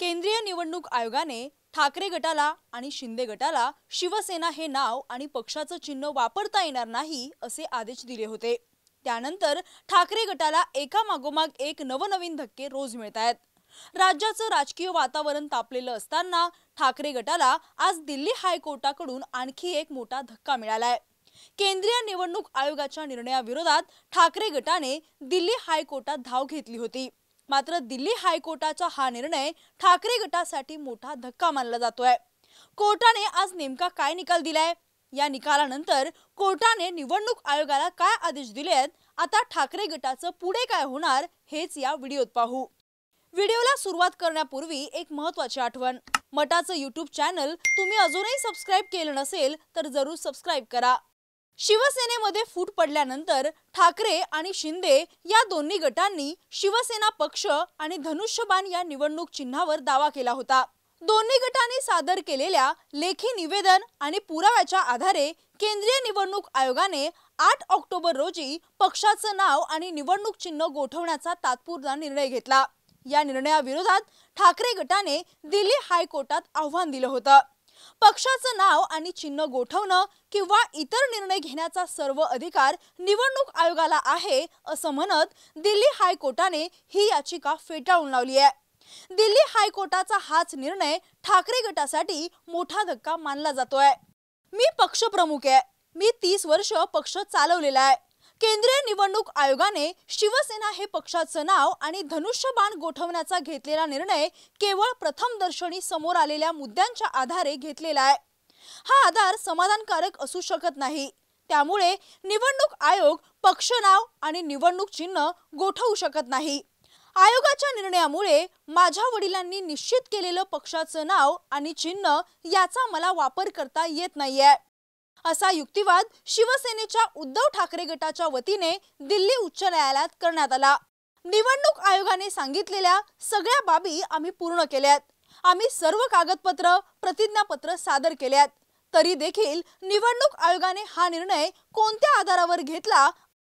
केंद्रीय निवडणूक आयोगाने ठाकरे गटाला आणि शिंदे गटाला शिवसेना हे नाव आणि पक्षाचं चिन्ह वापरता येणार नाही असे आदेश दिले होते त्यानंतर ठाकरे गटाला एका मागोमाग एक नवनवीन धक्के रोज मिळत आहेत राज्याचं राजकीय वातावरण तापलेलं असताना ठाकरे गटाला आज दिल्ली हायकोर्टाकडून आणखी एक मोठा धक्का मिळालाय केंद्रीय निवडणूक आयोगाच्या निर्णयाविरोधात ठाकरे गटाने दिल्ली हायकोर्टात धाव घेतली होती मात्र दिल्ली हायकोर्टाचा हा निर्णय ठाकरे गटासाठी मोठा धक्का मानला जातोय कोर्टाने आज नेमका काय निकाल दिलाय या निकालानंतर कोर्टाने निवडणूक आयोगाला काय आदेश दिले आहेत आता ठाकरे गटाचं पुढे काय होणार हेच या व्हिडिओत पाहू व्हिडिओला सुरुवात करण्यापूर्वी एक महत्वाची आठवण मटाचं युट्यूब चॅनल तुम्ही अजूनही सबस्क्राईब केलं नसेल तर जरूर सबस्क्राईब करा शिवसेनेमध्ये फूट पडल्यानंतर ठाकरे आणि शिंदे या दोन्ही गटांनी शिवसेना पक्ष आणि धनुष्यबाण या निवडणूक चिन्हावर दावा केला होता दोन्ही गटांनी सादर केलेल्या लेखी निवेदन आणि पुराव्याच्या आधारे केंद्रीय निवडणूक आयोगाने आठ ऑक्टोबर रोजी पक्षाचं नाव आणि निवडणूक चिन्ह गोठवण्याचा तात्पुरता निर्णय घेतला या निर्णयाविरोधात ठाकरे गटाने दिल्ली हायकोर्टात आव्हान दिलं होतं पक्षाचं नाव आणि चिन्ह गोठवणं किंवा इतर निर्णय घेण्याचा सर्व अधिकार निवडणूक आयोगाला आहे असं म्हणत दिल्ली हायकोर्टाने ही याचिका फेटाळून लावली आहे दिल्ली हायकोर्टाचा हाच निर्णय ठाकरे गटासाठी मोठा धक्का मानला जातोय मी पक्षप्रमुख आहे मी तीस वर्ष पक्ष चालवलेला आहे केंद्रीय निवडणूक आयोगाने शिवसेना हे पक्षाचं नाव आणि धनुष्यबाण गोठवण्याचा घेतलेला निर्णय केवळ प्रथमदर्शनी समोर आलेल्या मुद्द्यांच्या आधारे घेतलेला आहे हा आधार समाधानकारक असू शकत नाही त्यामुळे निवडणूक आयोग पक्ष नाव आणि निवडणूक चिन्ह गोठवू शकत नाही आयोगाच्या निर्णयामुळे माझ्या वडिलांनी निश्चित केलेलं पक्षाचं नाव आणि चिन्ह याचा मला वापर करता येत नाहीये असा युक्तिवाद शिवसेनेच्या उद्धव ठाकरे गटाच्या वतीने दिल्ली उच्च न्यायालयात करण्यात आला निवडणूक आयोगाने सांगितलेल्या सगळ्या बाबी आम्ही पूर्ण केल्यात आम्ही सर्व कागदपत्र प्रतिज्ञापत्र सादर केल्यात तरी देखील निवडणूक आयोगाने हा निर्णय कोणत्या आधारावर घेतला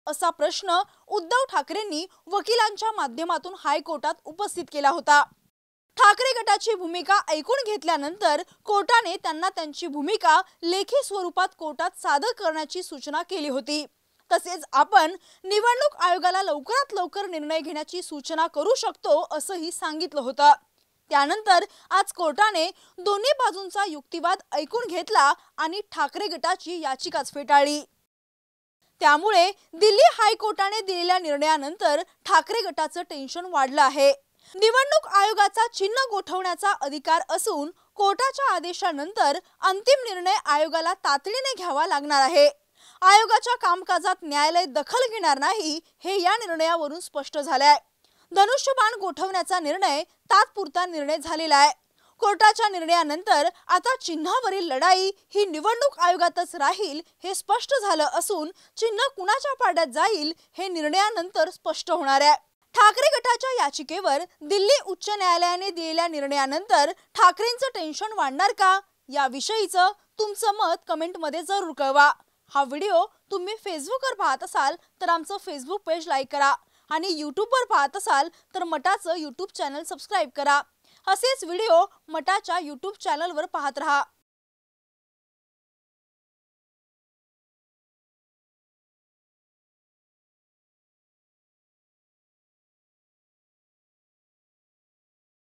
असा प्रश्न उद्धव ठाकरेंनी वकिलांच्या माध्यमातून हायकोर्टात उपस्थित केला होता ठाकरे गटाची भूमिका ऐकून घेतल्यानंतर कोर्टाने त्यांना त्यांची भूमिका लेखी स्वरूपात कोर्टात सादर करण्याची सूचना केली होती तसेच आपण निवडणूक आयोगाला लवकरात लवकर निर्णय घेण्याची सूचना करू शकतो असंही सांगितलं होतं त्यानंतर आज कोर्टाने दोन्ही बाजूंचा युक्तिवाद ऐकून घेतला आणि ठाकरे गटाची याचिकाच फेटाळली त्यामुळे दिल्ली हायकोर्टाने दिलेल्या निर्णयानंतर ठाकरे गटाचं टेन्शन वाढलं आहे निवडणूक आयोगाचा चिन्ह गोठवण्याचा अधिकार असून कोर्टाच्या आदेशानंतर अंतिम निर्णय आयोगाला तातडीने घ्यावा लागणार आहे आयोगाच्या कामकाजात न्यायालय दखल घेणार नाही हे या निर्णयावरून स्पष्ट झाले आहे धनुष्यबाण गोठवण्याचा निर्णय तात्पुरता निर्णय झालेला आहे कोर्टाच्या निर्णयानंतर आता चिन्हावरील लढाई ही निवडणूक आयोगातच राहील हे स्पष्ट झालं असून चिन्ह कुणाच्या पाड्यात जाईल हे निर्णयानंतर स्पष्ट होणार आहे ठाकरे गटाच्या याचिकेवर दिल्ली उच्च न्यायालयाने दिलेल्या निर्णयानंतर ठाकरेंचं टेन्शन वाढणार का याविषयीचं तुमचं मत कमेंटमध्ये जरूर कळवा हा व्हिडिओ तुम्ही फेसबुकवर पाहत असाल तर आमचं फेसबुक पेज लाईक करा आणि यूट्यूबवर पाहत असाल तर मटाचं यूट्यूब चॅनल सबस्क्राईब करा असेच व्हिडिओ मटाच्या यूट्यूब चॅनलवर पाहत राहा